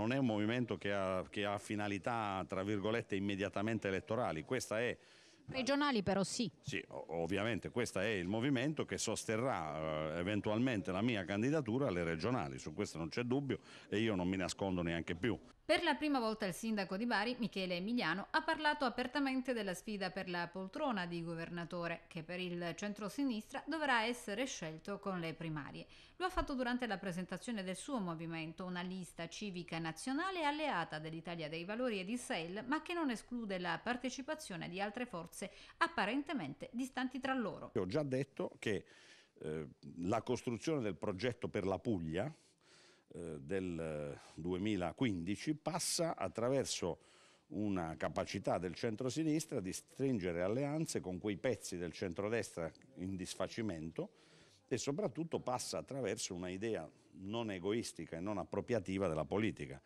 non è un movimento che ha, che ha finalità, tra virgolette, immediatamente elettorali, questa è Regionali però sì. Sì, ovviamente questo è il movimento che sosterrà eh, eventualmente la mia candidatura alle regionali, su questo non c'è dubbio e io non mi nascondo neanche più. Per la prima volta il sindaco di Bari, Michele Emiliano, ha parlato apertamente della sfida per la poltrona di governatore, che per il centro-sinistra dovrà essere scelto con le primarie. Lo ha fatto durante la presentazione del suo movimento, una lista civica nazionale alleata dell'Italia dei Valori e di SEL, ma che non esclude la partecipazione di altre forze apparentemente distanti tra loro. Ho già detto che eh, la costruzione del progetto per la Puglia, eh, del 2015 passa attraverso una capacità del centro-sinistra di stringere alleanze con quei pezzi del centrodestra in disfacimento e soprattutto passa attraverso una idea non egoistica e non appropriativa della politica.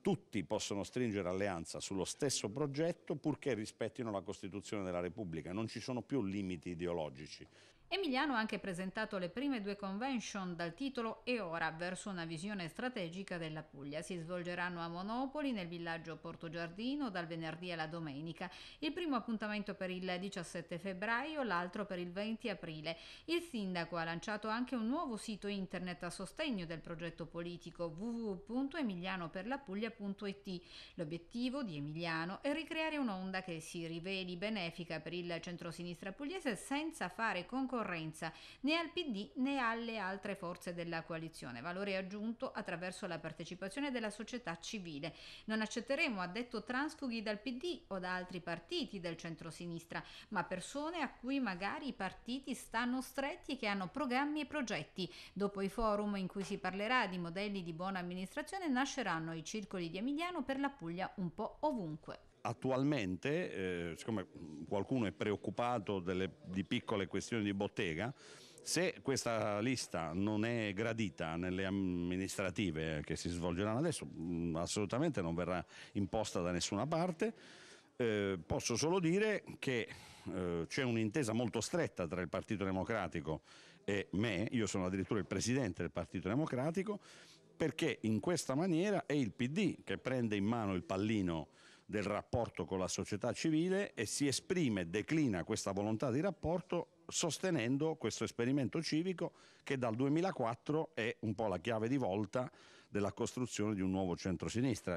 Tutti possono stringere alleanza sullo stesso progetto purché rispettino la Costituzione della Repubblica, non ci sono più limiti ideologici. Emiliano ha anche presentato le prime due convention dal titolo E ora verso una visione strategica della Puglia. Si svolgeranno a Monopoli nel villaggio Portogiardino dal venerdì alla domenica. Il primo appuntamento per il 17 febbraio, l'altro per il 20 aprile. Il sindaco ha lanciato anche un nuovo sito internet a sostegno del progetto politico www.emilianoperlapuglia.it. L'obiettivo di Emiliano è ricreare un'onda che si riveli benefica per il centro-sinistra pugliese senza fare concorrenza concorrenza né al PD né alle altre forze della coalizione, valore aggiunto attraverso la partecipazione della società civile. Non accetteremo, ha detto, transfughi dal PD o da altri partiti del centrosinistra, ma persone a cui magari i partiti stanno stretti e che hanno programmi e progetti. Dopo i forum in cui si parlerà di modelli di buona amministrazione nasceranno i circoli di Emiliano per la Puglia un po' ovunque attualmente, eh, siccome qualcuno è preoccupato delle, di piccole questioni di bottega, se questa lista non è gradita nelle amministrative che si svolgeranno adesso, mm, assolutamente non verrà imposta da nessuna parte. Eh, posso solo dire che eh, c'è un'intesa molto stretta tra il Partito Democratico e me, io sono addirittura il presidente del Partito Democratico, perché in questa maniera è il PD che prende in mano il pallino del rapporto con la società civile e si esprime, declina questa volontà di rapporto sostenendo questo esperimento civico che dal 2004 è un po' la chiave di volta della costruzione di un nuovo centrosinistra.